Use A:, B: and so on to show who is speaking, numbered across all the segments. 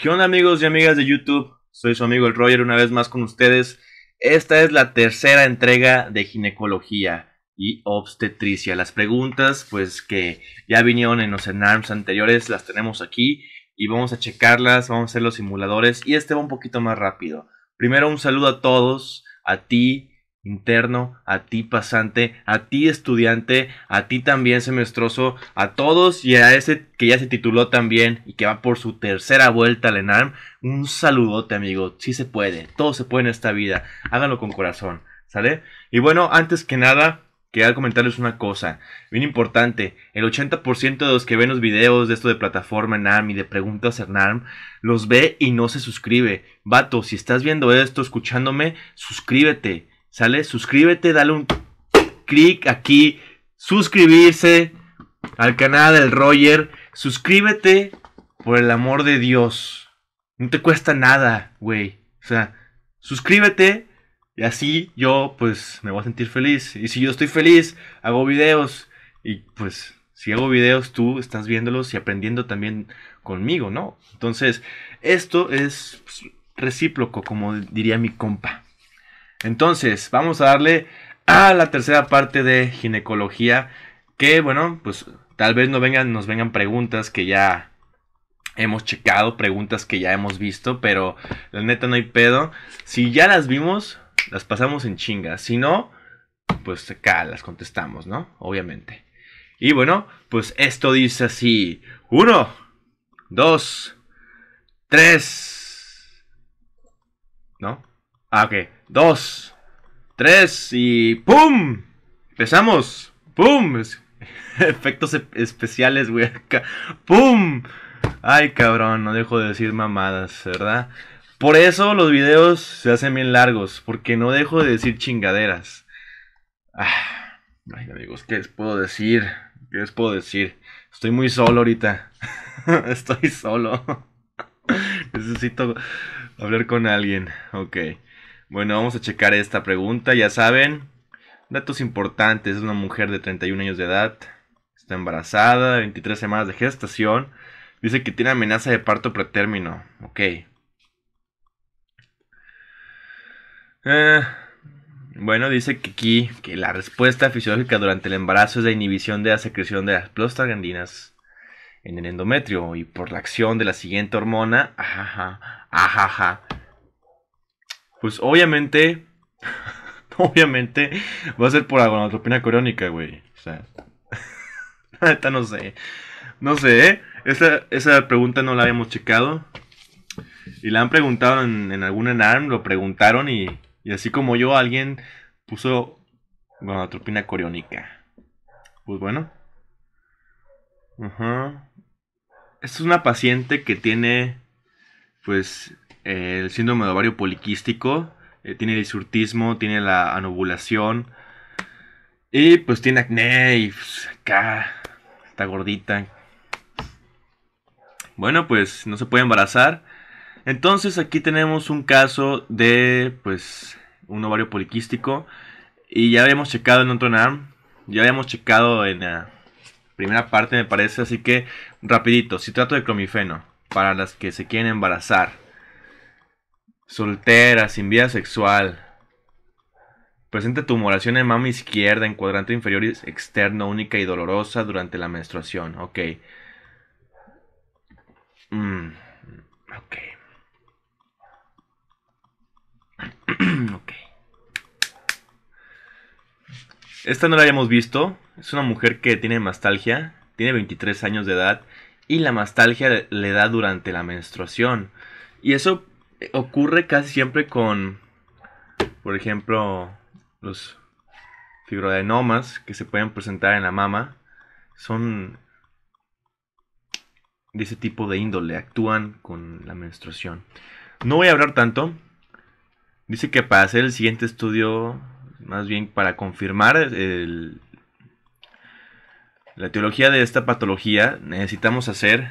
A: ¿Qué onda amigos y amigas de YouTube? Soy su amigo el Roger una vez más con ustedes. Esta es la tercera entrega de ginecología y obstetricia. Las preguntas pues que ya vinieron en los enarms anteriores las tenemos aquí y vamos a checarlas, vamos a hacer los simuladores y este va un poquito más rápido. Primero un saludo a todos, a ti, interno, a ti pasante, a ti estudiante, a ti también semestroso, a todos y a ese que ya se tituló también y que va por su tercera vuelta al ENARM, un saludote amigo, si se puede, todo se puede en esta vida, háganlo con corazón, ¿sale? Y bueno, antes que nada, quería comentarles una cosa, bien importante, el 80% de los que ven los videos de esto de plataforma ENARM y de preguntas ENARM, los ve y no se suscribe. Vato, si estás viendo esto, escuchándome, suscríbete ¿Sale? Suscríbete, dale un clic aquí, suscribirse al canal del Roger. Suscríbete, por el amor de Dios. No te cuesta nada, güey. O sea, suscríbete y así yo, pues, me voy a sentir feliz. Y si yo estoy feliz, hago videos. Y pues, si hago videos, tú estás viéndolos y aprendiendo también conmigo, ¿no? Entonces, esto es pues, recíproco, como diría mi compa. Entonces, vamos a darle a la tercera parte de ginecología. Que bueno, pues tal vez no vengan, nos vengan preguntas que ya hemos checado, preguntas que ya hemos visto, pero la neta no hay pedo. Si ya las vimos, las pasamos en chinga. Si no, pues acá las contestamos, ¿no? Obviamente. Y bueno, pues esto dice así. Uno, dos, tres. ¿No? Ah, ok dos, tres y ¡pum! Empezamos. ¡Pum! Efectos e- especiales, güey. ¡Pum! Ay, cabrón, no dejo de decir mamadas, ¿verdad? Por eso los videos se hacen bien largos, porque no dejo de decir chingaderas. Ah, ay, amigos, ¿qué les puedo decir? ¿Qué les puedo decir? Estoy muy solo ahorita. Estoy solo. Necesito hablar con alguien. Ok. Bueno, vamos a checar esta pregunta, ya saben. Datos importantes, es una mujer de 31 años de edad, está embarazada, 23 semanas de gestación, dice que tiene amenaza de parto pretérmino, ok. Eh, bueno, dice que aquí que la respuesta fisiológica durante el embarazo es la inhibición de la secreción de las prostaglandinas en el endometrio y por la acción de la siguiente hormona, ajaja, ajaja, pues obviamente, obviamente va a ser por agonatropina coriónica, güey. O sea, no sé. No sé, ¿eh? Esa, pregunta no la habíamos checado. Y la han preguntado en, en algún enarm, lo preguntaron y, y así como yo, alguien puso gonadotropina coriónica. Pues bueno. Ajá. es una paciente que tiene, pues, eh, el síndrome de ovario poliquístico, eh, tiene el disurtismo. tiene la anovulación y pues tiene acné y pues, acá está gordita. Bueno, pues no se puede embarazar. Entonces aquí tenemos un caso de pues un ovario poliquístico y ya habíamos checado en otro NAM, ya habíamos checado en la primera parte me parece, así que rapidito, si trato de cromifeno para las que se quieren embarazar. Soltera, sin vida sexual. Presenta tumoración en mama izquierda, en cuadrante inferior externo, única y dolorosa durante la menstruación. Ok. Mm, ok. ok. Esta no la habíamos visto. Es una mujer que tiene mastalgia. Tiene 23 años de edad. Y la mastalgia le da durante la menstruación. Y eso ocurre casi siempre con, por ejemplo, los fibroadenomas que se pueden presentar en la mama. Son de ese tipo de índole, actúan con la menstruación. No voy a hablar tanto. Dice que para hacer el siguiente estudio, más bien para confirmar el, la teología de esta patología, necesitamos hacer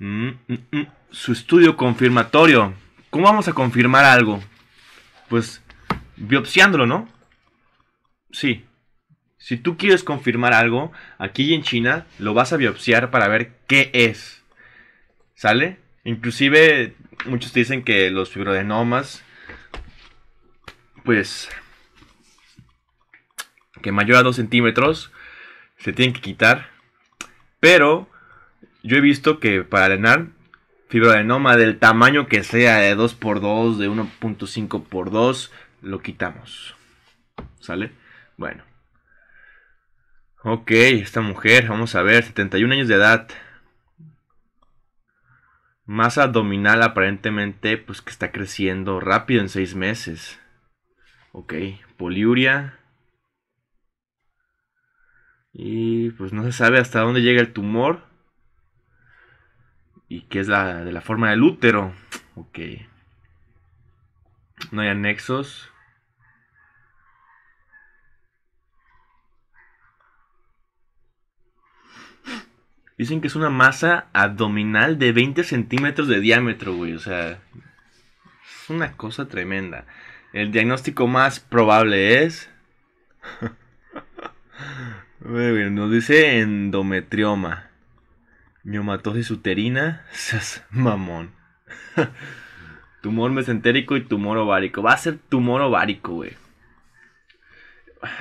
A: Mm, mm, mm. Su estudio confirmatorio. ¿Cómo vamos a confirmar algo? Pues biopsiándolo, ¿no? Sí. Si tú quieres confirmar algo, aquí en China lo vas a biopsiar para ver qué es. ¿Sale? Inclusive muchos dicen que los fibrodenomas, pues, que mayor a 2 centímetros, se tienen que quitar. Pero yo he visto que para arenar fibroadenoma del tamaño que sea, de 2x2, de 1.5x2, lo quitamos. ¿Sale? Bueno. Ok, esta mujer, vamos a ver, 71 años de edad. Masa abdominal aparentemente, pues que está creciendo rápido en 6 meses. Ok, poliuria. Y pues no se sabe hasta dónde llega el tumor y que es la de la forma del útero. Ok. No hay anexos. Dicen que es una masa abdominal de 20 centímetros de diámetro, güey. O sea, es una cosa tremenda. El diagnóstico más probable es... Nos dice endometrioma. Miomatosis uterina, seas mamón. tumor mesentérico y tumor ovárico. Va a ser tumor ovárico, güey.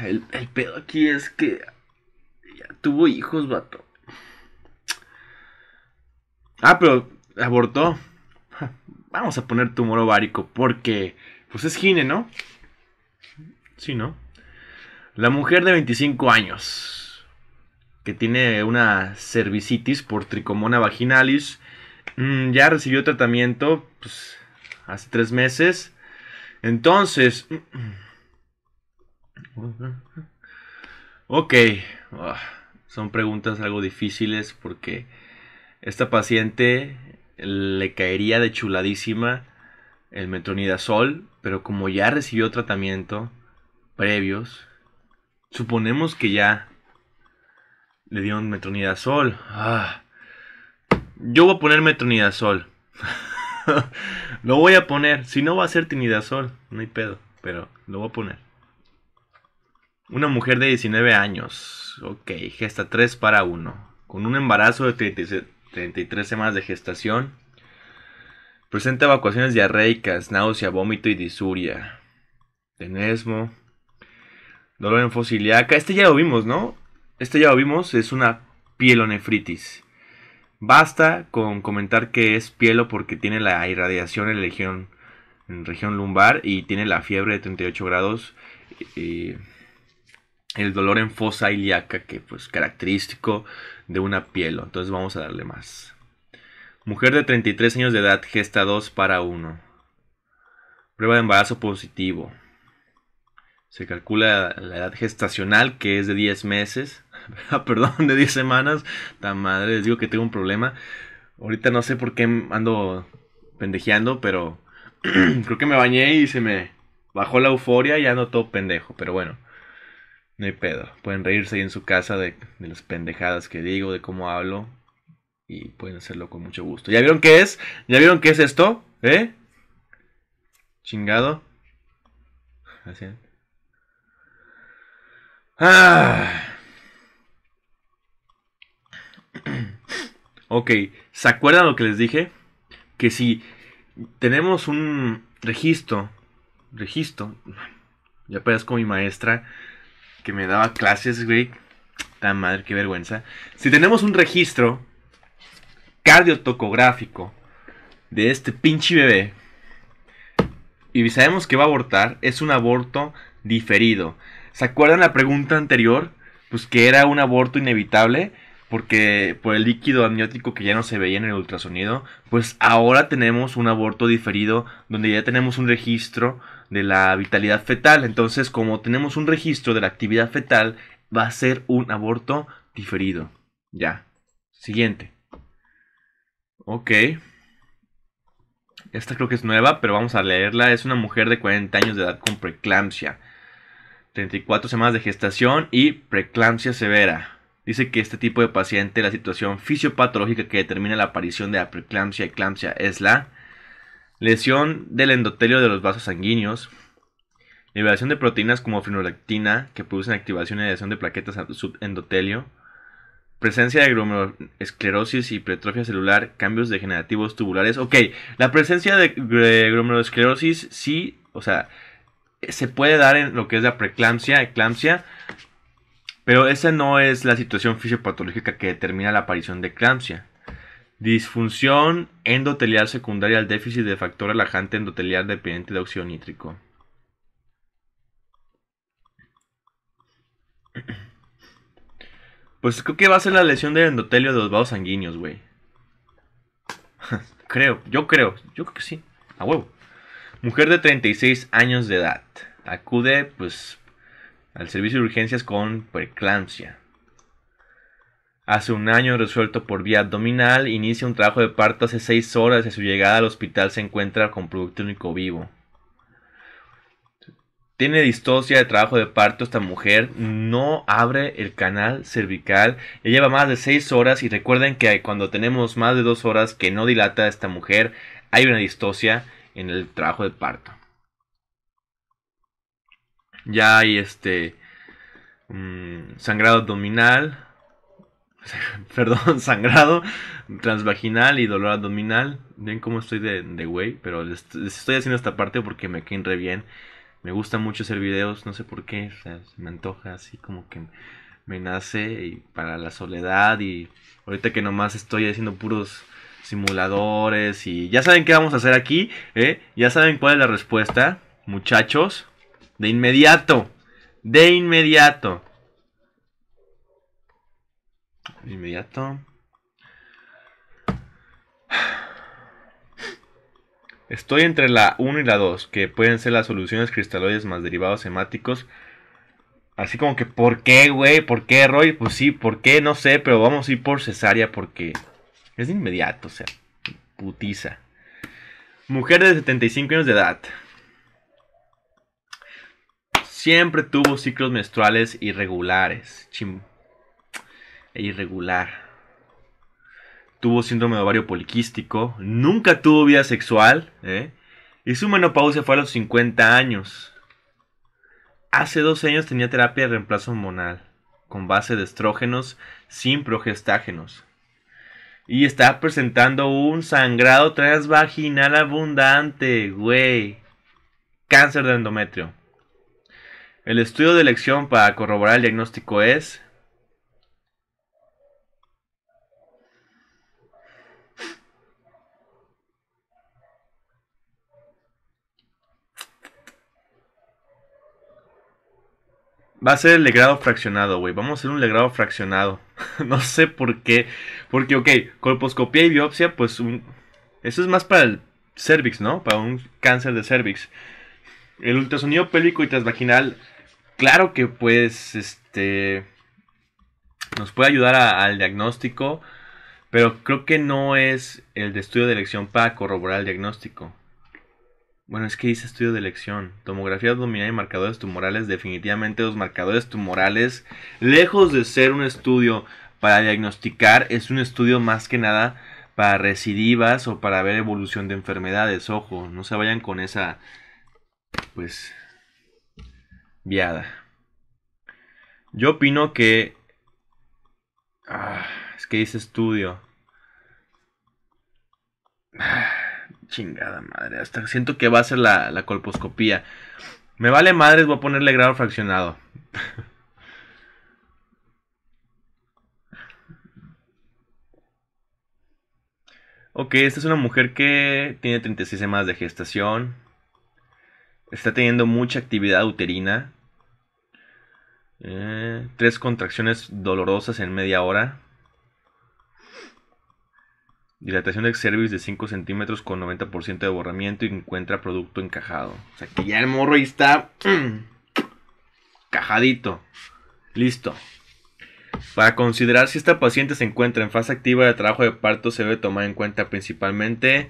A: El, el pedo aquí es que ya tuvo hijos, vato. Ah, pero abortó. Vamos a poner tumor ovárico porque, pues es gine, ¿no? Sí, ¿no? La mujer de 25 años que tiene una cervicitis por tricomona vaginalis. Mm, ya recibió tratamiento pues, hace tres meses. Entonces... Ok, ah, son preguntas algo difíciles porque esta paciente le caería de chuladísima el metronidazol, pero como ya recibió tratamiento previos, suponemos que ya le dieron metronidazol. Ah. Yo voy a poner metronidazol. lo voy a poner. Si no va a ser tinidazol, no hay pedo. Pero lo voy a poner. Una mujer de 19 años. Ok, gesta 3 para 1. Con un embarazo de 33 semanas de gestación. Presenta evacuaciones diarreicas, náusea, vómito y disuria. Tenesmo. Dolor en fosiliaca. Este ya lo vimos, ¿no? Este ya lo vimos, es una pielonefritis. Basta con comentar que es pielo porque tiene la irradiación en la región, en región lumbar y tiene la fiebre de 38 grados. Y el dolor en fosa ilíaca que pues característico de una pielo. Entonces vamos a darle más. Mujer de 33 años de edad, gesta 2 para 1. Prueba de embarazo positivo. Se calcula la edad gestacional que es de 10 meses. Ah, perdón, de 10 semanas. Tan madre, les digo que tengo un problema. Ahorita no sé por qué ando pendejeando, pero creo que me bañé y se me bajó la euforia y ando todo pendejo. Pero bueno, no hay pedo. Pueden reírse ahí en su casa de, de las pendejadas que digo, de cómo hablo. Y pueden hacerlo con mucho gusto. ¿Ya vieron qué es? ¿Ya vieron qué es esto? ¿Eh? Chingado. Así. Ah. Ok, ¿se acuerdan lo que les dije? Que si tenemos un registro, registro, ya parezco mi maestra que me daba clases, güey, tan madre, qué vergüenza. Si tenemos un registro cardiotocográfico de este pinche bebé y sabemos que va a abortar, es un aborto diferido. ¿Se acuerdan la pregunta anterior? Pues que era un aborto inevitable porque por el líquido amniótico que ya no se veía en el ultrasonido, pues ahora tenemos un aborto diferido donde ya tenemos un registro de la vitalidad fetal. Entonces, como tenemos un registro de la actividad fetal, va a ser un aborto diferido. Ya. Siguiente. Ok. Esta creo que es nueva, pero vamos a leerla. Es una mujer de 40 años de edad con preeclampsia. 34 semanas de gestación y preeclampsia severa. Dice que este tipo de paciente, la situación fisiopatológica que determina la aparición de preeclampsia y eclampsia es la lesión del endotelio de los vasos sanguíneos, liberación de proteínas como fenolactina que producen activación y adhesión de plaquetas al subendotelio, presencia de glomerulosclerosis y pretrofia celular, cambios degenerativos tubulares. Ok, la presencia de glomerulosclerosis sí, o sea, se puede dar en lo que es la preeclampsia, eclampsia pero esa no es la situación fisiopatológica que determina la aparición de eclampsia. Disfunción endotelial secundaria al déficit de factor relajante endotelial dependiente de óxido nítrico. Pues creo que va a ser la lesión del endotelio de los vasos sanguíneos, güey. creo, yo creo, yo creo que sí, a huevo. Mujer de 36 años de edad. Acude, pues, al servicio de urgencias con preeclampsia. Hace un año resuelto por vía abdominal, inicia un trabajo de parto hace 6 horas y a su llegada al hospital se encuentra con producto único vivo. Tiene distosia de trabajo de parto esta mujer, no abre el canal cervical, lleva más de 6 horas y recuerden que cuando tenemos más de 2 horas que no dilata esta mujer, hay una distosia en el trabajo de parto. Ya hay este mm, sangrado abdominal, perdón, sangrado transvaginal y dolor abdominal. Ven cómo estoy de güey, pero les, estoy haciendo esta parte porque me caen re bien. Me gusta mucho hacer videos, no sé por qué, me antoja así como que me nace y para la soledad y ahorita que nomás estoy haciendo puros simuladores y ya saben qué vamos a hacer aquí, ¿eh? Ya saben cuál es la respuesta, muchachos. De inmediato. De inmediato. De inmediato. Estoy entre la 1 y la 2, que pueden ser las soluciones cristaloides más derivados semáticos. Así como que, ¿por qué, güey? ¿Por qué, Roy? Pues sí, ¿por qué? No sé, pero vamos a ir por cesárea porque es de inmediato, o sea, putiza. Mujer de 75 años de edad, Siempre tuvo ciclos menstruales irregulares. E irregular. Tuvo síndrome de ovario poliquístico. Nunca tuvo vida sexual. ¿eh? Y su menopausia fue a los 50 años. Hace dos años tenía terapia de reemplazo hormonal. Con base de estrógenos sin progestágenos y está presentando un sangrado transvaginal abundante, güey. Cáncer de endometrio. El estudio de elección para corroborar el diagnóstico es... Va a ser el legrado fraccionado, güey. Vamos a hacer un legrado fraccionado. no sé por qué. Porque, ok, colposcopía y biopsia, pues un... Eso es más para el cervix, ¿no? Para un cáncer de cervix. El ultrasonido pélvico y transvaginal claro que pues este nos puede ayudar al diagnóstico, pero creo que no es el de estudio de elección para corroborar el diagnóstico. Bueno, es que dice estudio de elección. Tomografía abdominal y marcadores tumorales. Definitivamente los marcadores tumorales, lejos de ser un estudio para diagnosticar, es un estudio más que nada para recidivas o para ver evolución de enfermedades. Ojo, no se vayan con esa, pues, yo opino que... Ah, es que dice estudio. chingada madre. siento que va a ser la, la colposcopía. Me vale madres, voy a ponerle grado fraccionado. ok, esta es una mujer que tiene 36 semanas de gestación. Está teniendo mucha actividad uterina. Eh, tres contracciones dolorosas en media hora. Dilatación de cervix de 5 centímetros con 90% de borramiento y encuentra producto encajado. O sea que ya el morro ahí está mm, cajadito. Listo. Para considerar si esta paciente se encuentra en fase activa de trabajo de parto se debe tomar en cuenta principalmente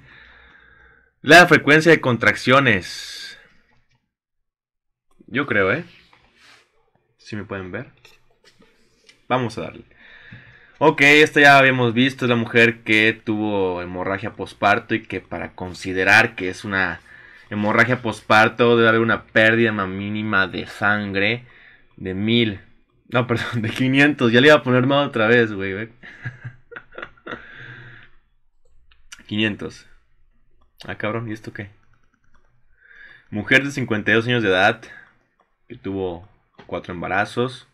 A: la frecuencia de contracciones. Yo creo, ¿eh? Si me pueden ver. Vamos a darle. Ok, esto ya habíamos visto, es la mujer que tuvo hemorragia posparto y que para considerar que es una hemorragia posparto debe haber una pérdida mínima de sangre de mil. No, perdón, de 500. Ya le iba a poner más otra vez, güey. 500. Ah, cabrón, ¿y esto qué? Mujer de 52 años de edad que tuvo cuatro embarazos.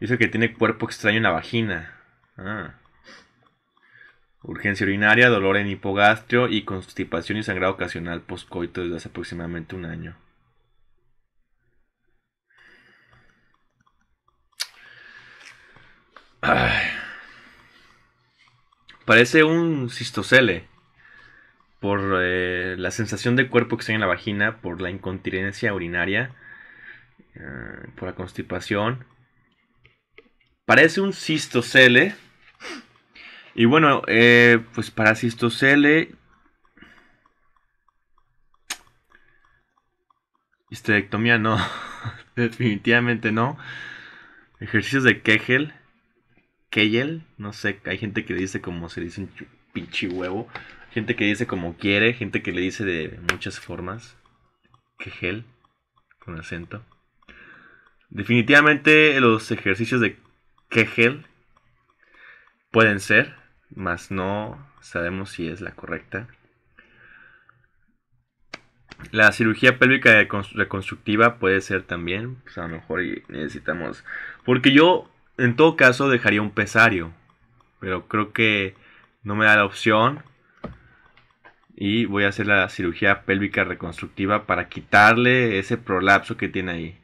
A: Dice que tiene cuerpo extraño en la vagina. Ah. Urgencia urinaria, dolor en hipogastrio y constipación y sangrado ocasional postcoito desde hace aproximadamente un año. Parece un cistocele por eh, la sensación de cuerpo extraño en la vagina, por la incontinencia urinaria eh, por la constipación. Parece un cistocele. Y bueno, eh, pues para cistocele... Histerectomía no, definitivamente no. Ejercicios de Kegel. Kegel, no sé, hay gente que dice como se dice un pinche huevo. Gente que dice como quiere, gente que le dice de muchas formas. Kegel, con acento. Definitivamente los ejercicios de Kegel pueden ser, mas no sabemos si es la correcta. La cirugía pélvica reconstructiva puede ser también, pues, a lo mejor necesitamos, porque yo en todo caso dejaría un pesario, pero creo que no me da la opción y voy a hacer la cirugía pélvica reconstructiva para quitarle ese prolapso que tiene ahí.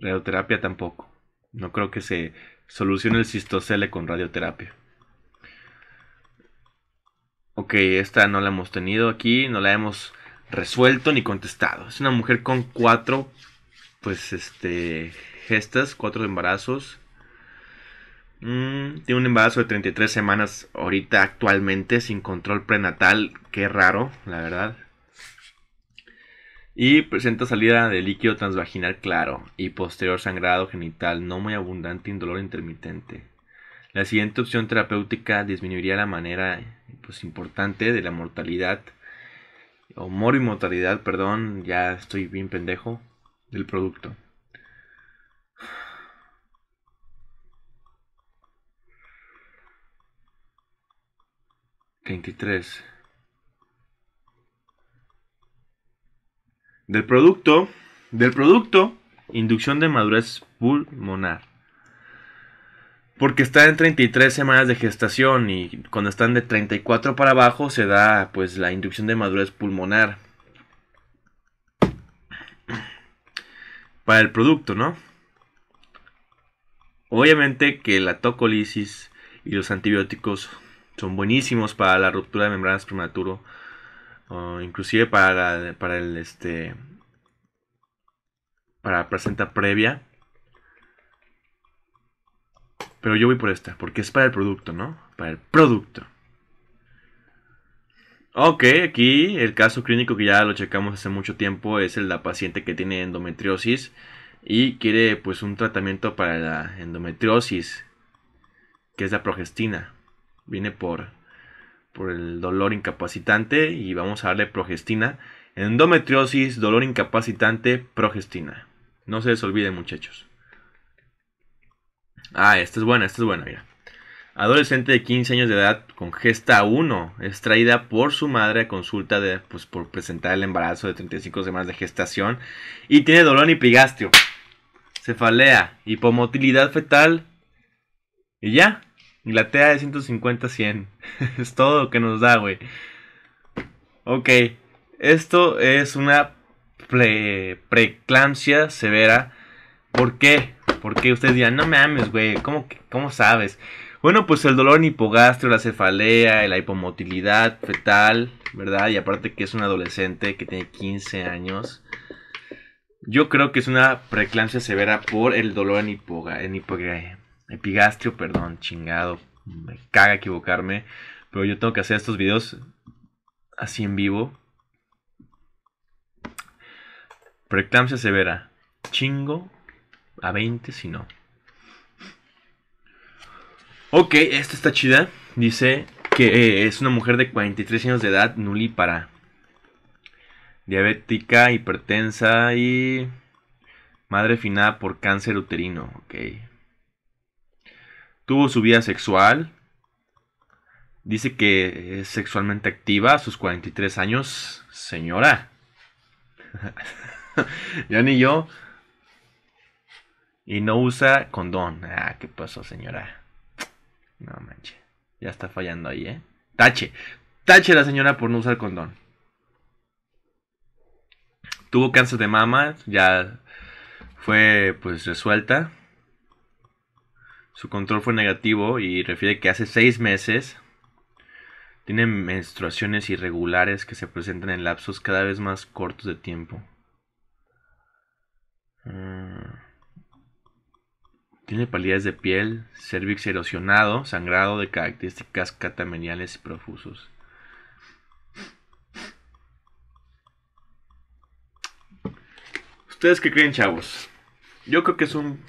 A: Radioterapia tampoco. No creo que se solucione el cistocele con radioterapia. Ok, esta no la hemos tenido aquí, no la hemos resuelto ni contestado. Es una mujer con cuatro, pues, este, gestas, cuatro embarazos. Mm, tiene un embarazo de 33 semanas ahorita actualmente sin control prenatal. Qué raro, la verdad y presenta salida de líquido transvaginal claro y posterior sangrado genital no muy abundante y dolor intermitente. La siguiente opción terapéutica disminuiría la manera pues, importante de la mortalidad o morimortalidad, perdón, ya estoy bien pendejo del producto. Veintitrés. Del producto, del producto, inducción de madurez pulmonar. Porque está en 33 semanas de gestación y cuando están de 34 para abajo se da pues la inducción de madurez pulmonar. Para el producto, ¿no? Obviamente que la tocolisis y los antibióticos son buenísimos para la ruptura de membranas prematuro inclusive para, la, para el este para presenta previa pero yo voy por esta porque es para el producto no para el producto Ok, aquí el caso clínico que ya lo checamos hace mucho tiempo es el de la paciente que tiene endometriosis y quiere pues un tratamiento para la endometriosis que es la progestina. Viene por por el dolor incapacitante y vamos a darle progestina. Endometriosis, dolor incapacitante, progestina. No se les olvide, muchachos. Ah, esta es buena, esta es buena, mira. Adolescente de 15 años de edad con gesta 1, extraída por su madre a consulta de, pues, por presentar el embarazo de 35 semanas de gestación y tiene dolor epigastrio, cefalea, hipomotilidad fetal y ya, Inglaterra de 150 100. es todo lo que nos da, güey. Ok, esto es una preeclampsia severa. ¿Por qué? Porque ustedes dirán, no ames, güey, ¿cómo, ¿cómo sabes? Bueno, pues el dolor en la cefalea, la hipomotilidad fetal, ¿verdad? Y aparte que es un adolescente que tiene 15 años. Yo creo que es una preeclampsia severa por el dolor en, hipoga, Epigastrio, perdón, chingado. Me caga equivocarme. Pero yo tengo que hacer estos videos así en vivo. Preeclampsia severa. Chingo a 20 si no. Ok, esta está chida. Dice que eh, es una mujer de 43 años de edad, nulípara. Diabética, hipertensa y madre finada por cáncer uterino. Ok. Tuvo su vida sexual. Dice que es sexualmente activa a sus 43 años. Señora. ya ni yo. Y no usa condón. Ah, ¿qué pasó, señora? No manches. Ya está fallando ahí, ¿eh? Tache. Tache la señora por no usar condón. Tuvo cáncer de mama. Ya fue pues resuelta. Su control fue negativo y refiere que hace seis meses tiene menstruaciones irregulares que se presentan en lapsos cada vez más cortos de tiempo. Ah. Tiene palidez de piel, cervix erosionado, sangrado de características catameniales y profusos. ¿Ustedes qué creen, chavos? Yo creo que es un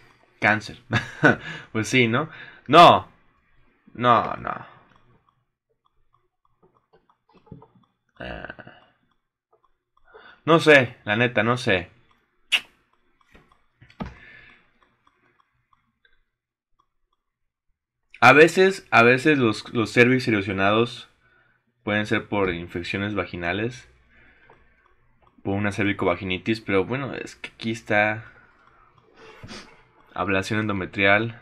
A: Cáncer. pues sí, ¿no? No. No, no. Ah. No sé, la neta, no sé. A veces, a veces los, los cervix erosionados pueden ser por infecciones vaginales, por una cervicovaginitis, pero bueno, es que aquí está ablación endometrial.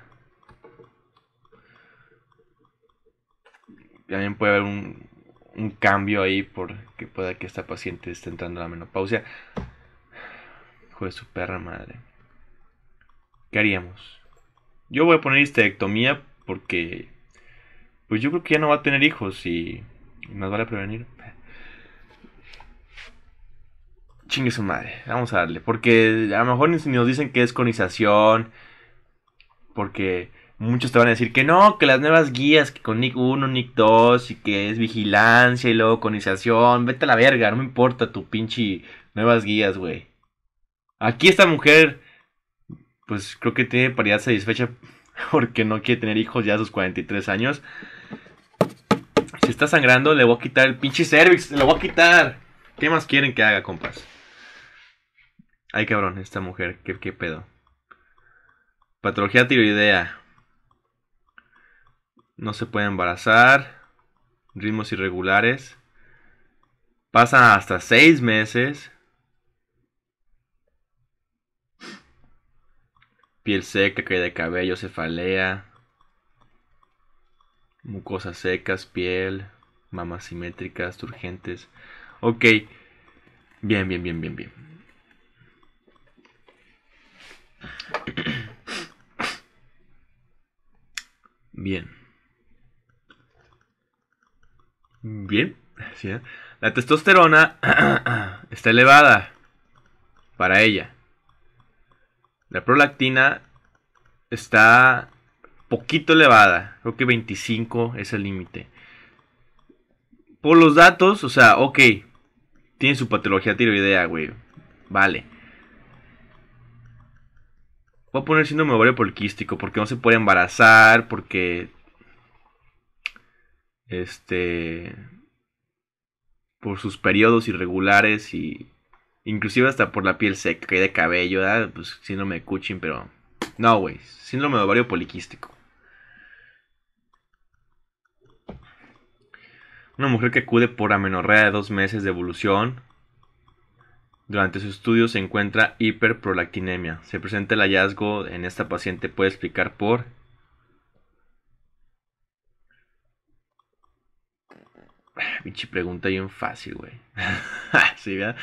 A: También puede haber un, un cambio ahí porque pueda que esta paciente esté entrando a la menopausia. Hijo de su perra madre. ¿Qué haríamos? Yo voy a poner histerectomía porque pues yo creo que ya no va a tener hijos y Nos vale prevenir chingue su madre, vamos a darle. Porque a lo mejor ni nos dicen que es conización. Porque muchos te van a decir que no, que las nuevas guías, que con Nick 1, Nick 2, y que es vigilancia y luego conización. Vete a la verga, no me importa tu pinche nuevas guías, güey. Aquí esta mujer, pues creo que tiene paridad satisfecha porque no quiere tener hijos ya a sus 43 años. Si está sangrando, le voy a quitar el pinche cervix, le voy a quitar. ¿Qué más quieren que haga, compas? Ay, cabrón, esta mujer, qué, qué pedo. Patología tiroidea. No se puede embarazar. Ritmos irregulares. Pasa hasta seis meses. Piel seca, caída de cabello, cefalea. Mucosas secas, piel. Mamas simétricas, turgentes. Ok. Bien, bien, bien, bien, bien. Bien. Bien. ¿eh? La testosterona está elevada para ella. La prolactina está poquito elevada. Creo que 25 es el límite. Por los datos, o sea, ok. Tiene su patología tiroidea, güey. Vale. Voy a poner síndrome ovario poliquístico porque no se puede embarazar, porque. Este. Por sus periodos irregulares y. Inclusive hasta por la piel seca y de cabello, ¿verdad? Pues síndrome de Cushing, pero. No, güey. Síndrome de ovario poliquístico. Una mujer que acude por amenorrea de dos meses de evolución durante su estudio se encuentra hiperprolactinemia. Se presenta el hallazgo en esta paciente puede explicar por Bichi pregunta bien fácil, güey.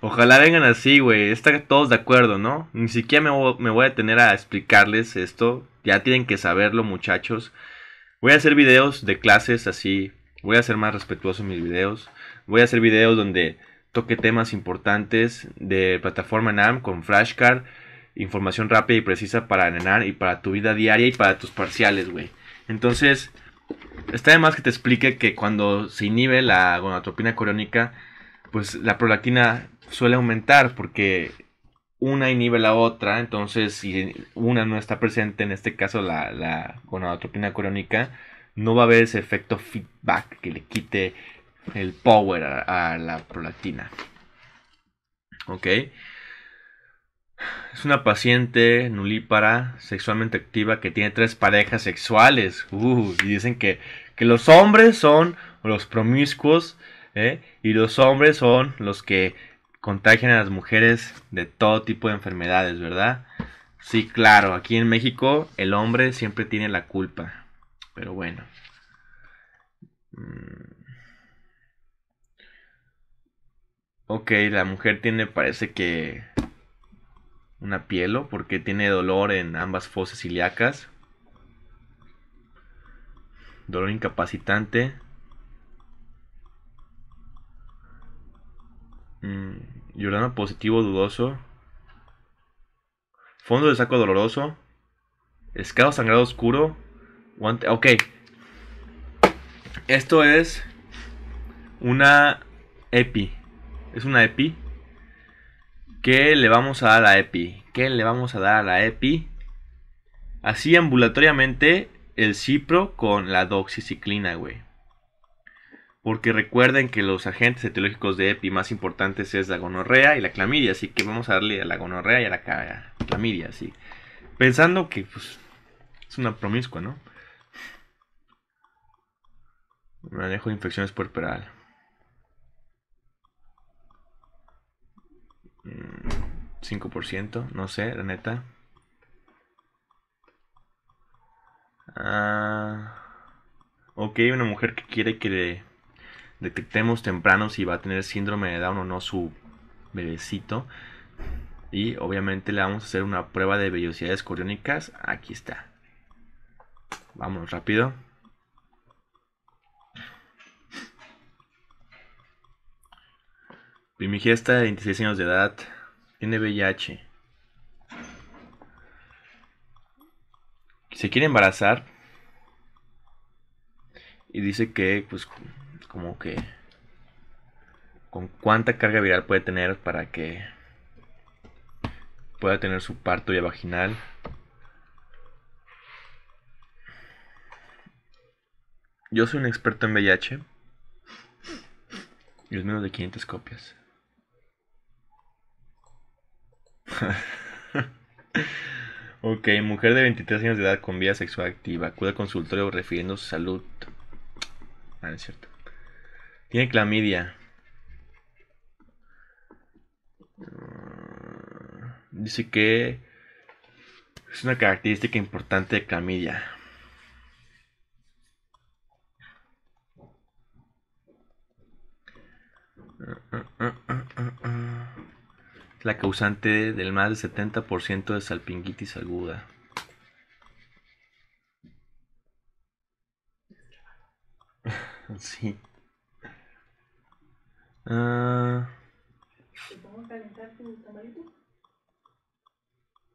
A: Ojalá vengan así, güey. Están todos de acuerdo, ¿no? Ni siquiera me, voy a tener a explicarles esto. Ya tienen que saberlo, muchachos. Voy a hacer videos de clases así. Voy a ser más respetuoso en mis videos. Voy a hacer videos donde toque temas importantes de plataforma NAM con flashcard, información rápida y precisa para nenar y para tu vida diaria y para tus parciales, güey. Entonces, está de más que te explique que cuando se inhibe la gonadotropina coriónica, pues la prolactina suele aumentar porque una inhibe la otra, entonces si una no está presente, en este caso la, la gonadotropina coriónica, no va a haber ese efecto feedback que le quite el power a, la prolactina. ¿Ok? Es una paciente nulípara sexualmente activa que tiene tres parejas sexuales. y dicen que, los hombres son los promiscuos ¿eh? y los hombres son los que contagian a las mujeres de todo tipo de enfermedades, ¿verdad? Sí, claro, aquí en México el hombre siempre tiene la culpa. Pero bueno. Mm. Ok, la mujer tiene, parece que una pielo porque tiene dolor en ambas fosas ilíacas. Dolor incapacitante. Mm, positivo dudoso. Fondo de saco doloroso. Escado sangrado oscuro. Ok. Esto es una EPI es una EPI. ¿Qué le vamos a dar a la EPI? ¿Qué le vamos a dar a la EPI? Así ambulatoriamente el cipro con la doxiciclina, güey. Porque recuerden que los agentes etiológicos de EPI más importantes es la gonorrea y la clamidia, así que vamos a darle a la gonorrea y a la, clamidia, así. Pensando que pues, es una promiscua, ¿no? Manejo de infecciones puerperal. 5%, no sé, la neta. Ah, ok, una mujer que quiere que detectemos temprano si va a tener síndrome de Down o no su bebecito. Y obviamente le vamos a hacer una prueba de velocidades coriónicas. Aquí está. Vámonos rápido. de 26 años de edad, tiene VIH. Se quiere embarazar. Y dice que, pues, como que... Con cuánta carga viral puede tener para que pueda tener su parto ya vaginal. Yo soy un experto en VIH. Y es menos de 500 copias. ok, mujer de 23 años de edad con vida sexual activa. Acude al consultorio refiriendo su salud. Ah, es cierto. Tiene clamidia. Ah, dice que es una característica importante de clamidia. Ah, ah, la causante del más del 70% de salpingitis aguda. sí. Uh... ¿Te a calentar el tamarito?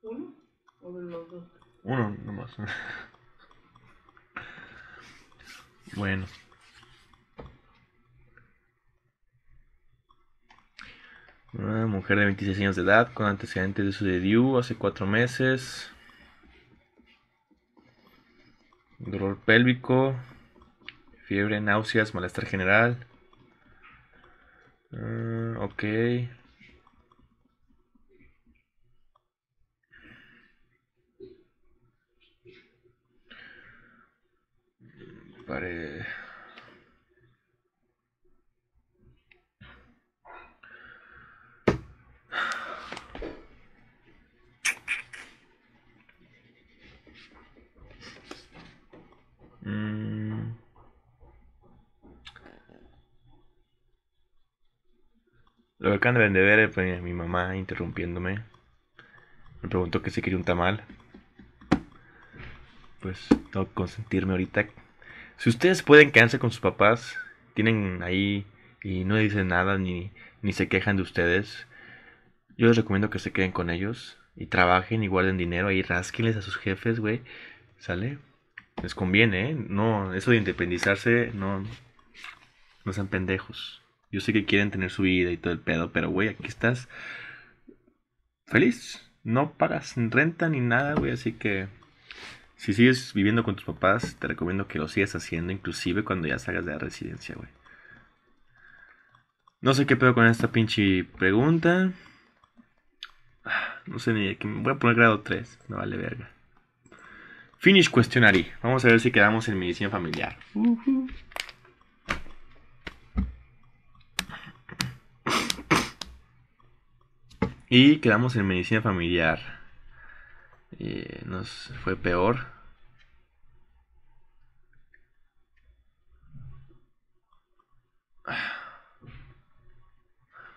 A: ¿Uno? ¿O de los dos? Uno nomás. bueno. mujer de 26 años de edad con antecedentes de su DIU, hace 4 meses. Dolor pélvico, fiebre, náuseas, malestar general. Ah, ok. Pare... Mm. Lo que acaban de ver eh, mi mamá interrumpiéndome. Me preguntó que si quería un tamal. Pues que consentirme ahorita. Si ustedes pueden quedarse con sus papás, tienen ahí y no dicen nada ni, ni se quejan de ustedes, yo les recomiendo que se queden con ellos y trabajen y guarden dinero ahí, rásquenles a sus jefes, güey. ¿Sale? les conviene, ¿eh? No, eso de independizarse, no. No sean pendejos. Yo sé que quieren tener su vida y todo el pedo, pero güey, aquí estás feliz. No pagas renta ni nada, güey, así que si sigues viviendo con tus papás, te recomiendo que lo sigas haciendo, inclusive cuando ya salgas de la residencia, güey. No sé qué pedo con esta pinche pregunta. Ah, no sé ni de qué. Voy a poner grado 3, no vale verga. Finish Questionary. Vamos a ver si quedamos en medicina familiar. Y quedamos en medicina familiar. y eh, nos fue peor.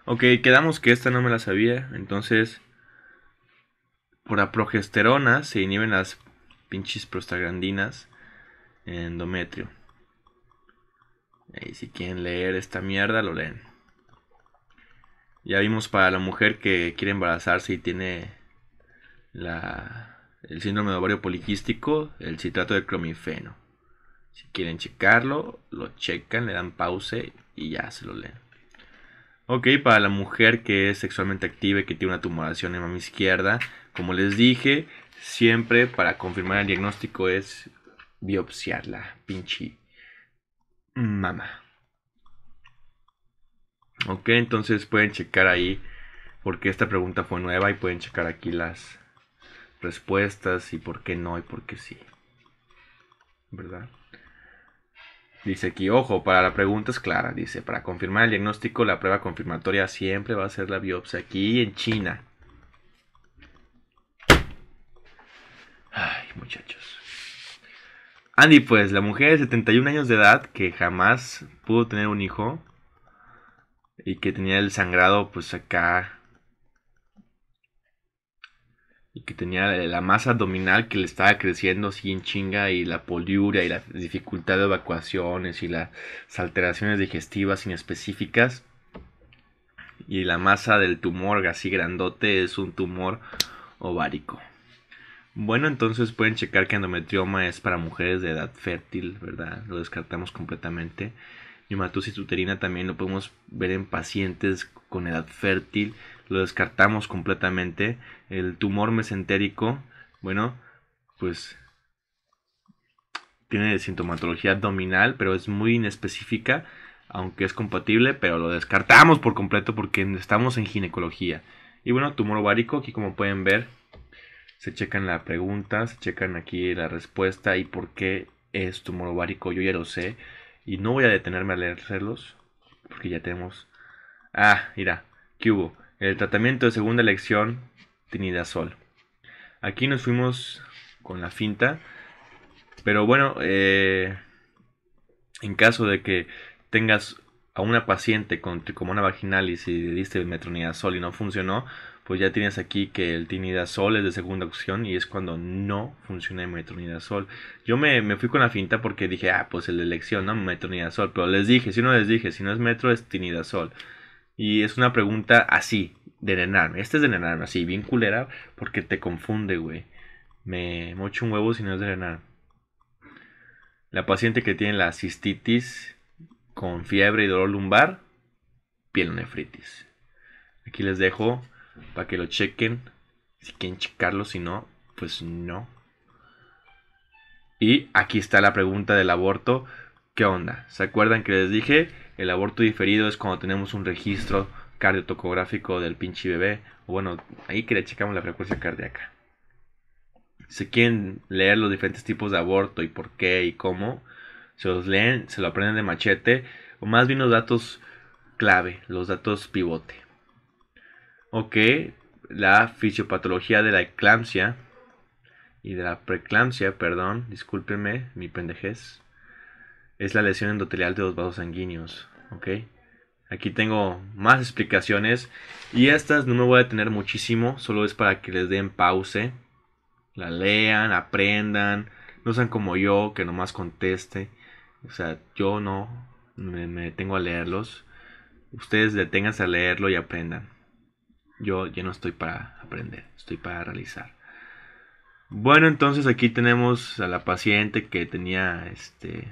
A: Ok, quedamos que esta no me la sabía. Entonces, por la progesterona se inhiben las pinches en endometrio. Y si quieren leer esta mierda, lo leen. Ya vimos para la mujer que quiere embarazarse y tiene la, el síndrome de ovario poliquístico, el citrato de cromifeno. Si quieren checarlo, lo checan, le dan pause y ya se lo leen. Ok, para la mujer que es sexualmente activa y que tiene una tumoración en mama izquierda, como les dije, siempre para confirmar el diagnóstico es biopsiarla, pinche mamá. Ok, entonces pueden checar ahí, porque esta pregunta fue nueva y pueden checar aquí las respuestas y por qué no y por qué sí. ¿Verdad? Dice aquí, ojo, para la pregunta es clara. Dice, para confirmar el diagnóstico, la prueba confirmatoria siempre va a ser la biopsia aquí en China. Ay, muchachos. Andy, pues, la mujer de 71 años de edad que jamás pudo tener un hijo y que tenía el sangrado, pues acá. Y que tenía la masa abdominal que le estaba creciendo así chinga y la poliuria y la dificultad de evacuaciones y las alteraciones digestivas inespecíficas. Y la masa del tumor así grandote es un tumor ovárico. Bueno, entonces pueden checar que endometrioma es para mujeres de edad fértil, ¿verdad? Lo descartamos completamente. Miomatosis uterina también lo podemos ver en pacientes con edad fértil, lo descartamos completamente. El tumor mesentérico, bueno, pues tiene sintomatología abdominal, pero es muy inespecífica, aunque es compatible, pero lo descartamos por completo porque estamos en ginecología. Y bueno, tumor ovárico, aquí como pueden ver, se checan la pregunta, se checan aquí la respuesta y por qué es tumor ovárico, yo ya lo sé. Y no voy a detenerme a leerlos, porque ya tenemos... Ah, mira, ¿qué hubo? El tratamiento de segunda elección, tinidazol. Aquí nos fuimos con la finta, pero bueno, eh, en caso de que tengas a una paciente con tricomona vaginal y le diste metronidazol y no funcionó, pues ya tienes aquí que el tinidazol es de segunda opción y es cuando no funciona el metronidazol. Yo me, fui con la finta porque dije, ah, pues el de elección, ¿no? Metronidazol. Pero les dije, si no les dije, si no es metro, es tinidazol. Y es una pregunta así, de Este es de enarme, así, bien culera, porque te confunde, güey. Me mocho un huevo si no es de nenarme. La paciente que tiene la cistitis con fiebre y dolor lumbar, pielonefritis. Aquí les dejo para que lo chequen. Si quieren checarlo, si no, pues no. Y aquí está la pregunta del aborto. ¿Qué onda? ¿Se acuerdan que les dije? El aborto diferido es cuando tenemos un registro cardiotocográfico del pinche bebé. bueno, ahí que le checamos la frecuencia cardíaca. Si quieren leer los diferentes tipos de aborto y por qué y cómo, se los leen, se lo aprenden de machete. O más bien los datos clave, los datos pivote. Ok, la fisiopatología de la eclampsia y de la preeclampsia, perdón, discúlpenme mi pendejez, es la lesión endotelial de los vasos sanguíneos, ¿ok? Aquí tengo más explicaciones y estas no me voy a detener muchísimo, solo es para que les den pause, la lean, aprendan, no sean como yo que nomás conteste, o sea, yo no me, me detengo a leerlos, ustedes deténganse a leerlo y aprendan. Yo ya no estoy para aprender, estoy para realizar. Bueno, entonces aquí tenemos a la paciente que tenía este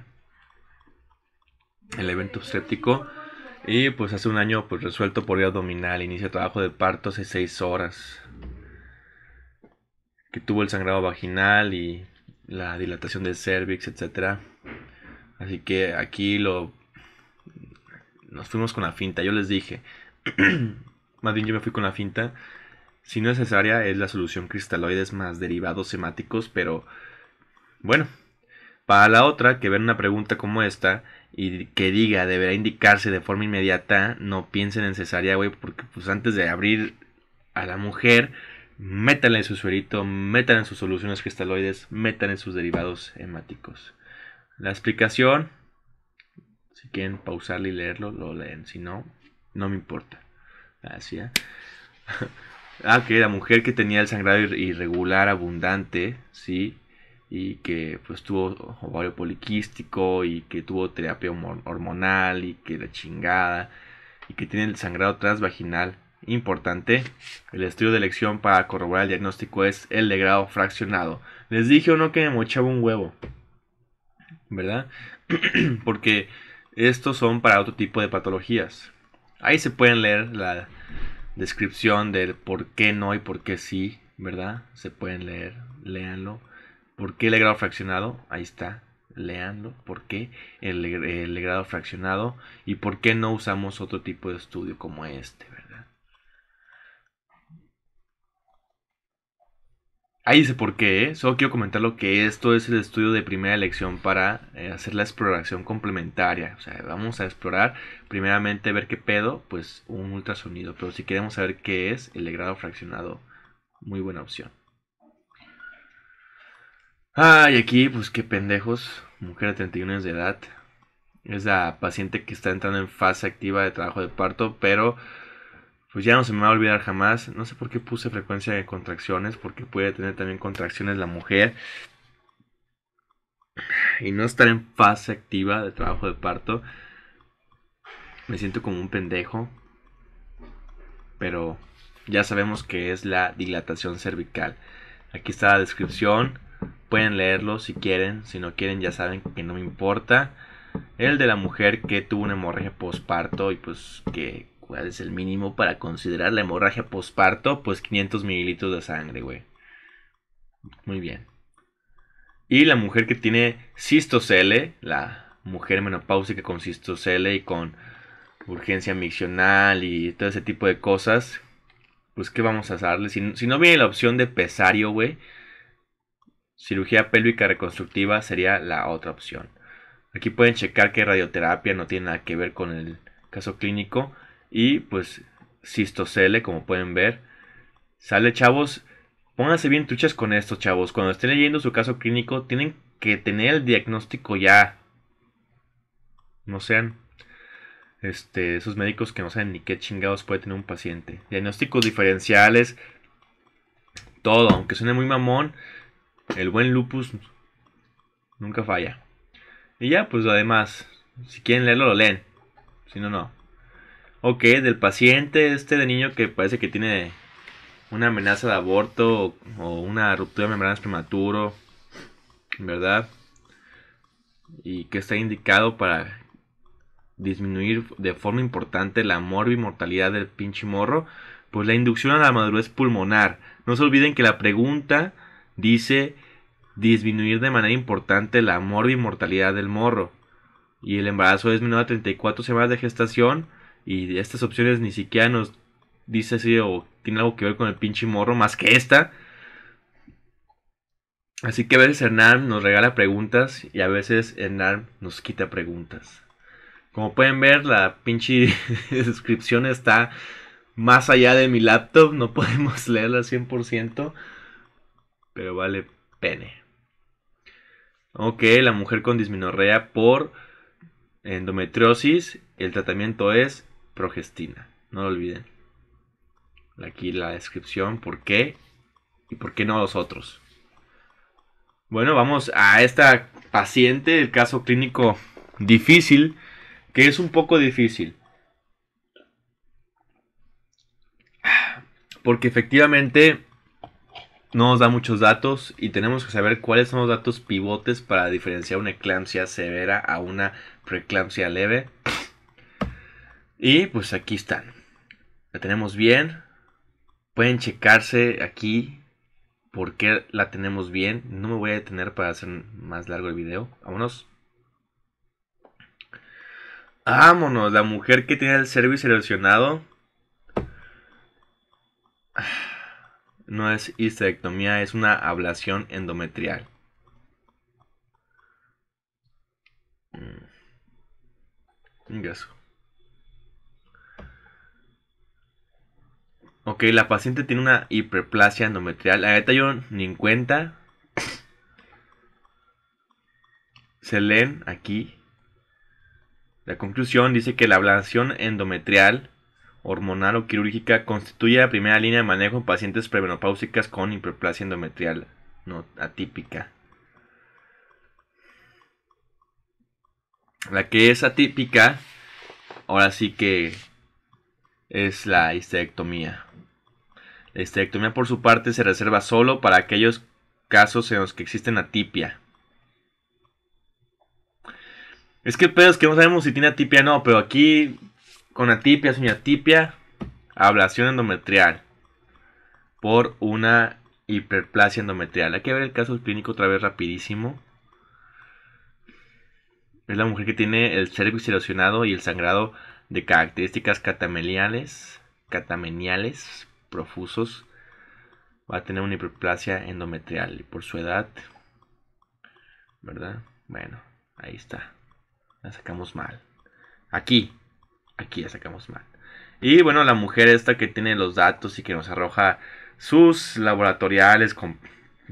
A: el evento séptico y pues hace un año pues resuelto por vía abdominal, inicia trabajo de parto hace 6 horas. Que tuvo el sangrado vaginal y la dilatación del cervix, etcétera. Así que aquí lo nos fuimos con la finta, yo les dije más bien yo me fui con la finta. Si no es necesaria, es la solución cristaloides más derivados hemáticos, pero bueno. Para la otra, que ver una pregunta como esta y que diga deberá indicarse de forma inmediata, no piensen en cesárea, güey, porque pues antes de abrir a la mujer, métanle en su suerito, métanle en sus soluciones cristaloides, métanle en sus derivados hemáticos. La explicación, si quieren pausarla y leerlo, lo leen, si no, no me importa. Asia. ¿eh? ah, que la mujer que tenía el sangrado irregular, abundante, ¿sí? Y que pues tuvo ovario poliquístico y que tuvo terapia hormonal y que la chingada. Y que tiene el sangrado transvaginal importante. El estudio de elección para corroborar el diagnóstico es el de grado fraccionado. Les dije o no que me mochaba un huevo. ¿Verdad? Porque estos son para otro tipo de patologías. Ahí se pueden leer la descripción del por qué no y por qué sí, ¿verdad? Se pueden leer, léanlo. ¿Por qué el grado fraccionado? Ahí está, leanlo. ¿Por qué el, el grado fraccionado? ¿Y por qué no usamos otro tipo de estudio como este? ¿verdad? Ahí dice por qué, ¿eh? solo quiero comentarlo que esto es el estudio de primera elección para eh, hacer la exploración complementaria. O sea, vamos a explorar primeramente ver qué pedo, pues un ultrasonido. Pero si queremos saber qué es el grado fraccionado, muy buena opción. Ay, y aquí, pues qué pendejos. Mujer de 31 años de edad. Es la paciente que está entrando en fase activa de trabajo de parto, pero pues ya no se me va a olvidar jamás. No sé por qué puse frecuencia de contracciones, porque puede tener también contracciones la mujer. Y no estar en fase activa de trabajo de parto. Me siento como un pendejo. Pero ya sabemos que es la dilatación cervical. Aquí está la descripción. Pueden leerlo si quieren. Si no quieren, ya saben que no me importa. El de la mujer que tuvo una hemorragia postparto y pues que es el mínimo para considerar la hemorragia posparto? Pues 500 mililitros de sangre, güey. Muy bien. Y la mujer que tiene cistocele, la mujer menopáusica con cistocele y con urgencia miccional y todo ese tipo de cosas, pues ¿qué vamos a hacerle? Si, si no viene la opción de pesario, güey, cirugía pélvica reconstructiva sería la otra opción. Aquí pueden checar que radioterapia no tiene nada que ver con el caso clínico. Y pues cistocele, como pueden ver. Sale, chavos. Pónganse bien truchas con esto, chavos. Cuando estén leyendo su caso clínico, tienen que tener el diagnóstico ya. No sean este, esos médicos que no saben ni qué chingados puede tener un paciente. Diagnósticos diferenciales, todo. Aunque suene muy mamón, el buen lupus nunca falla. Y ya, pues además, si quieren leerlo, lo leen. Si no, no. Ok, del paciente, este de niño que parece que tiene una amenaza de aborto o, una ruptura de membranas prematuro, ¿verdad? Y que está indicado para disminuir de forma importante la mortalidad del pinche morro, pues la inducción a la madurez pulmonar. No se olviden que la pregunta dice disminuir de manera importante la mortalidad del morro. Y el embarazo es menor a 34 semanas de gestación y estas opciones ni siquiera nos dice si o tiene algo que ver con el pinche morro más que esta. Así que a veces Hernán nos regala preguntas y a veces Hernán nos quita preguntas. Como pueden ver, la pinche descripción está más allá de mi laptop. No podemos leerla 100%. Pero vale pene. Ok, la mujer con disminorrea por endometriosis. El tratamiento es progestina. No lo olviden. Aquí la descripción, por qué y por qué no los otros. Bueno, vamos a esta paciente, el caso clínico difícil, que es un poco difícil. Porque efectivamente no nos da muchos datos y tenemos que saber cuáles son los datos pivotes para diferenciar una eclampsia severa a una preeclampsia leve y pues aquí están. La tenemos bien. Pueden checarse aquí por qué la tenemos bien. No me voy a detener para hacer más largo el video. Vámonos. Vámonos, la mujer que tiene el servicio erosionado. No es histerectomía, es una ablación endometrial. Un mm. gaso. Ok, la paciente tiene una hiperplasia endometrial. La yo ni cuenta. Se leen aquí. La conclusión dice que la ablación endometrial hormonal o quirúrgica constituye la primera línea de manejo en pacientes premenopáusicas con hiperplasia endometrial no atípica. La que es atípica, ahora sí que es la histerectomía. Esterectomía por su parte se reserva solo para aquellos casos en los que existen atipia. Es que pedos es que no sabemos si tiene atipia o no, pero aquí con atipia, sin atipia, ablación endometrial por una hiperplasia endometrial. Hay que ver el caso clínico otra vez rapidísimo. Es la mujer que tiene el cervix erosionado y el sangrado de características catameniales, catameniales profusos, va a tener una hiperplasia endometrial y por su edad, ¿verdad? Bueno, ahí está. La sacamos mal. Aquí, aquí la sacamos mal. Y bueno, la mujer esta que tiene los datos y que nos arroja sus laboratoriales con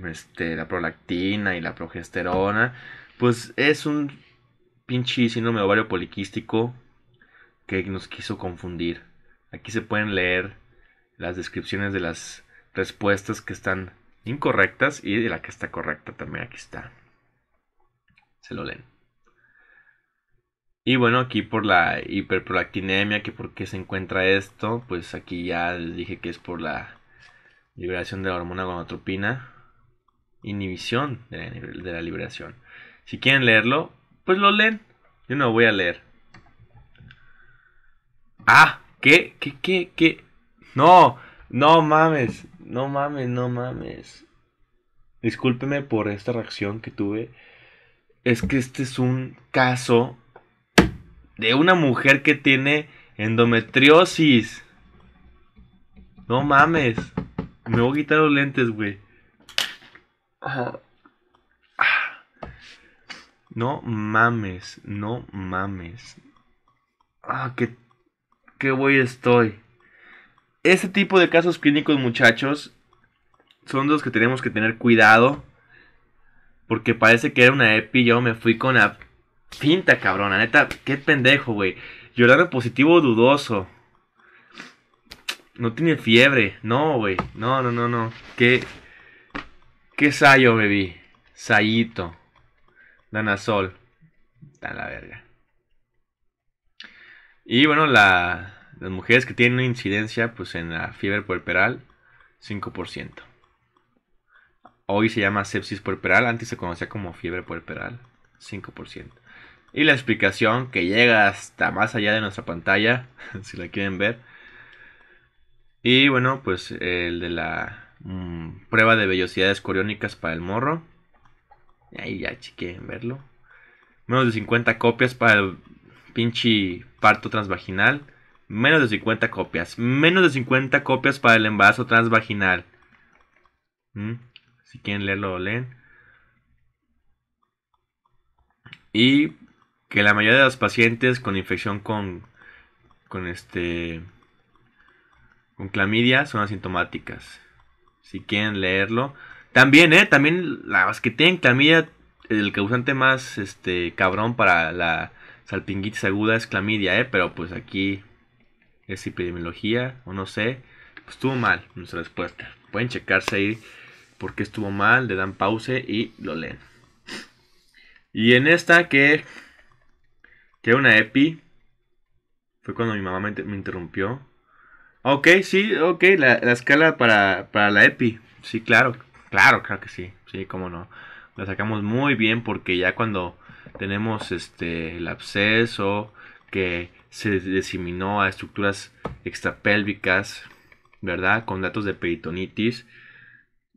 A: este, la prolactina y la progesterona, pues es un pinche síndrome ovario poliquístico que nos quiso confundir. Aquí se pueden leer las descripciones de las respuestas que están incorrectas y de la que está correcta también aquí está. Se lo leen. Y bueno, aquí por la hiperprolactinemia, que por qué se encuentra esto, pues aquí ya les dije que es por la liberación de la hormona gonotropina, inhibición de la, liberación. Si quieren leerlo, pues lo leen. Yo no voy a leer. Ah, ¿qué? ¿Qué? ¿Qué? ¿Qué? No, no mames, no mames, no mames. Discúlpeme por esta reacción que tuve. Es que este es un caso de una mujer que tiene endometriosis. No mames. Me voy a quitar los lentes, güey. No mames, no mames. Ah, qué, qué güey estoy. Este tipo de casos clínicos, muchachos, son los que tenemos que tener cuidado. Porque parece que era una epi. Yo me fui con la pinta, cabrona. Neta, qué pendejo, güey. Llorando positivo dudoso. No tiene fiebre. No, güey. No, no, no, no. Qué. Qué sayo bebí. Sayito. Danasol. Está la verga. Y bueno, la. Las mujeres que tienen incidencia pues, en la fiebre puerperal, 5%. Hoy se llama sepsis puerperal, antes se conocía como fiebre puerperal, 5%. Y la explicación que llega hasta más allá de nuestra pantalla, si la quieren ver. Y bueno, pues el de la mm, prueba de vellosidades coriónicas para el morro. Ahí ya quieren verlo. Menos de 50 copias para el pinche parto transvaginal. Menos de 50 copias. Menos de 50 copias para el embarazo transvaginal. ¿Mm? Si quieren leerlo, lo leen. Y que la mayoría de los pacientes con infección con, con este con clamidia son asintomáticas. Si quieren leerlo. También, eh, también las que tienen clamidia, el causante más este cabrón para la salpinguitis aguda es clamidia, eh, pero pues aquí es epidemiología o no sé, pues, estuvo mal nuestra respuesta. Pueden checarse ahí por qué estuvo mal, le dan pause y lo leen. Y en esta que, que una EPI, fue cuando mi mamá me, interrumpió. Ok, sí, ok, la, escala para, la EPI. Sí, claro, claro, claro que sí, sí, cómo no. La sacamos muy bien porque ya cuando tenemos este el absceso, que se diseminó a estructuras extrapélvicas, ¿verdad? Con datos de peritonitis.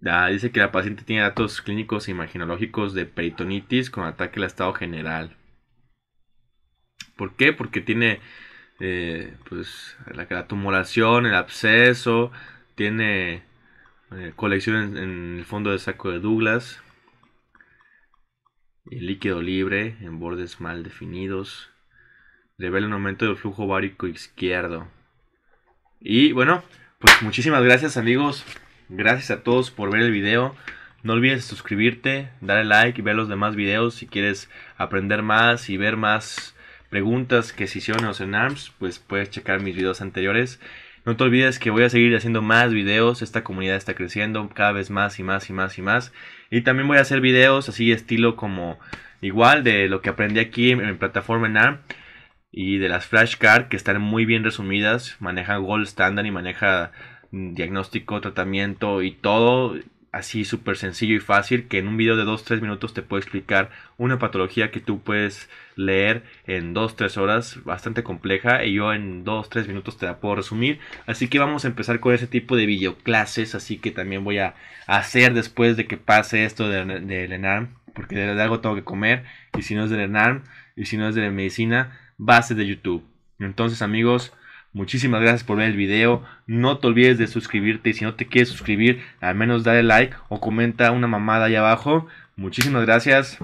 A: Ah, dice que la paciente tiene datos clínicos e imaginológicos de peritonitis con ataque al estado general. ¿Por qué? Porque tiene eh, pues, la, la, el absceso, tiene eh, colección en, el fondo del saco de Douglas, líquido libre en bordes mal definidos, revela un aumento del flujo várico izquierdo. Y bueno, pues muchísimas gracias amigos. Gracias a todos por ver el video. No olvides suscribirte, darle like y ver los demás videos. Si quieres aprender más y ver más preguntas que se hicieron en ARMS, pues puedes checar mis videos anteriores. No te olvides que voy a seguir haciendo más videos, esta comunidad está creciendo cada vez más y más y más y más. Y también voy a hacer videos así estilo como igual de lo que aprendí aquí en, mi plataforma en ARM y de las flashcards que están muy bien resumidas, maneja gold standard y maneja mm, diagnóstico, tratamiento y todo así súper sencillo y fácil que en un video de 2-3 minutos te puedo explicar una patología que tú puedes leer en 2-3 horas bastante compleja y yo en 2-3 minutos te la puedo resumir así que vamos a empezar con ese tipo de videoclases así que también voy a hacer después de que pase esto del de, ENARM porque de, de, algo tengo que comer y si no es del ENARM y si no es de la medicina base de YouTube. Entonces amigos, muchísimas gracias por ver el video. No te olvides de suscribirte y si no te quieres suscribir, al menos dale like o comenta una mamada ahí abajo. Muchísimas gracias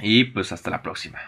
A: y pues hasta la próxima.